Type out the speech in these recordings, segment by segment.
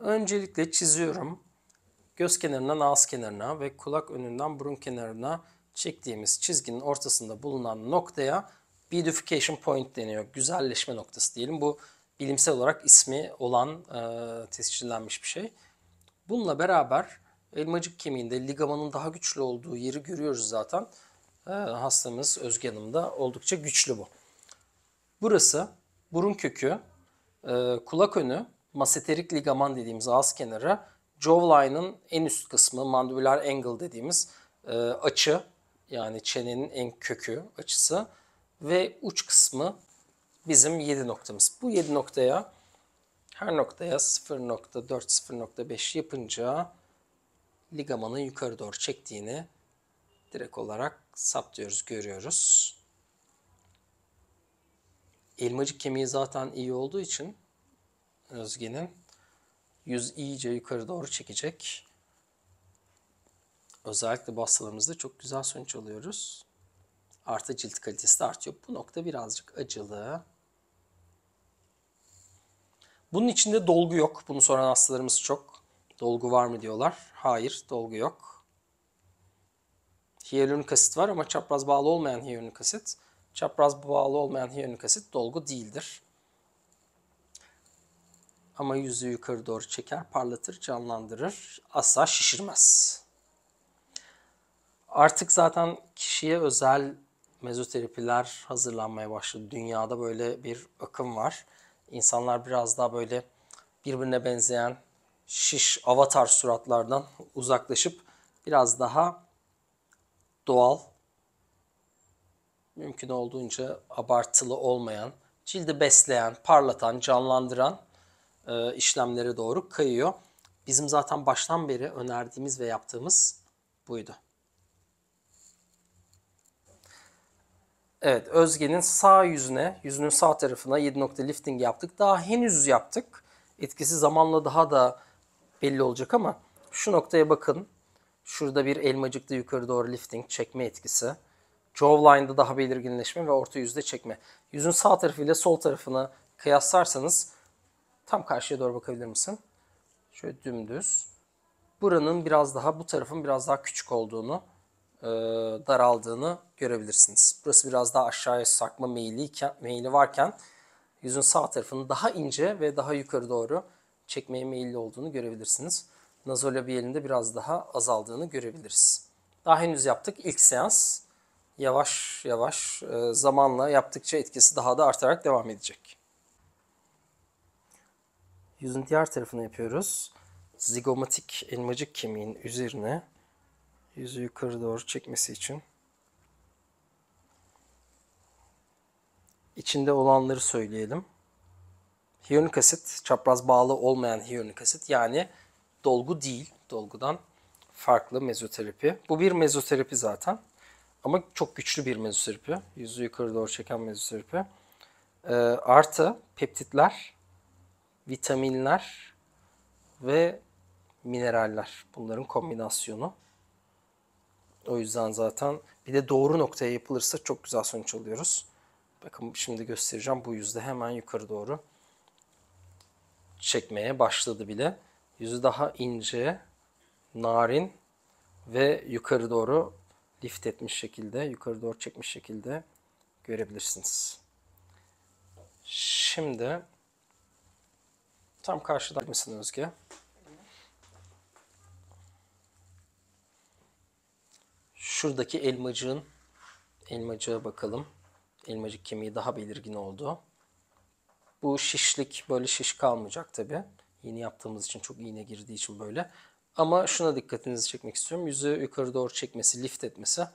Öncelikle çiziyorum. Göz kenarından ağız kenarına ve kulak önünden burun kenarına çektiğimiz çizginin ortasında bulunan noktaya beautification point deniyor. Güzelleşme noktası diyelim. Bu bilimsel olarak ismi olan e, tescillenmiş bir şey. Bununla beraber elmacık kemiğinde ligamanın daha güçlü olduğu yeri görüyoruz zaten. E, hastamız Özge Hanım'da oldukça güçlü bu. Burası burun kökü, e, kulak önü maseterik ligaman dediğimiz ağız kenarı, jawline'ın en üst kısmı, mandibular angle dediğimiz e, açı yani çenenin en kökü açısı ve uç kısmı bizim 7 noktamız. Bu 7 noktaya her noktaya 0.4 0.5 yapınca ligamanın yukarı doğru çektiğini direkt olarak saptıyoruz, görüyoruz. Elmacık kemiği zaten iyi olduğu için Özge'nin. Yüz iyice yukarı doğru çekecek. Özellikle hastalarımızda çok güzel sonuç alıyoruz. Artı cilt kalitesi de artıyor. Bu nokta birazcık acılı. Bunun içinde dolgu yok. Bunu soran hastalarımız çok. Dolgu var mı diyorlar. Hayır, dolgu yok. Hyaluronik asit var ama çapraz bağlı olmayan hyaluronik asit. Çapraz bağlı olmayan hyaluronik asit dolgu değildir. Ama yüzü yukarı doğru çeker, parlatır, canlandırır. Asla şişirmez. Artık zaten kişiye özel mezoterapiler hazırlanmaya başladı. Dünyada böyle bir akım var. İnsanlar biraz daha böyle birbirine benzeyen şiş avatar suratlardan uzaklaşıp biraz daha doğal, mümkün olduğunca abartılı olmayan, cildi besleyen, parlatan, canlandıran e, işlemlere doğru kayıyor. Bizim zaten baştan beri önerdiğimiz ve yaptığımız buydu. Evet Özge'nin sağ yüzüne, yüzünün sağ tarafına 7 nokta lifting yaptık. Daha henüz yaptık. Etkisi zamanla daha da belli olacak ama şu noktaya bakın. Şurada bir elmacıkta yukarı doğru lifting, çekme etkisi. Jawline'da daha belirginleşme ve orta yüzde çekme. Yüzün sağ tarafı ile sol tarafını kıyaslarsanız Tam karşıya doğru bakabilir misin? Şöyle dümdüz. Buranın biraz daha, bu tarafın biraz daha küçük olduğunu, e, daraldığını görebilirsiniz. Burası biraz daha aşağıya sarkma meyili, meyili varken yüzün sağ tarafının daha ince ve daha yukarı doğru çekmeye meyilli olduğunu görebilirsiniz. Nazolabiyelinde biraz daha azaldığını görebiliriz. Daha henüz yaptık. ilk seans yavaş yavaş e, zamanla yaptıkça etkisi daha da artarak devam edecek. Yüzün diğer tarafını yapıyoruz. Zigomatik elmacık kemiğin üzerine yüzü yukarı doğru çekmesi için içinde olanları söyleyelim. Hiyonik asit çapraz bağlı olmayan hiyonik asit yani dolgu değil. Dolgudan farklı mezoterapi. Bu bir mezoterapi zaten. Ama çok güçlü bir mezoterapi. Yüzü yukarı doğru çeken mezoterapi. Ee, artı peptitler vitaminler ve mineraller. Bunların kombinasyonu. O yüzden zaten bir de doğru noktaya yapılırsa çok güzel sonuç alıyoruz. Bakın şimdi göstereceğim. Bu yüzde hemen yukarı doğru çekmeye başladı bile. Yüzü daha ince, narin ve yukarı doğru lift etmiş şekilde, yukarı doğru çekmiş şekilde görebilirsiniz. Şimdi Tam karşıda mısın Özge? Şuradaki elmacığın elmacığa bakalım. Elmacık kemiği daha belirgin oldu. Bu şişlik böyle şiş kalmayacak tabi. Yeni yaptığımız için çok iğne girdiği için böyle. Ama şuna dikkatinizi çekmek istiyorum. Yüzü yukarı doğru çekmesi, lift etmesi,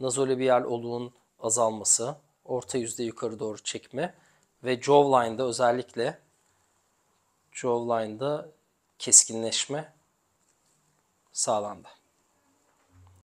nazolebiyal oluğun azalması, orta yüzde yukarı doğru çekme ve jawline'da özellikle jawline'da keskinleşme sağlandı.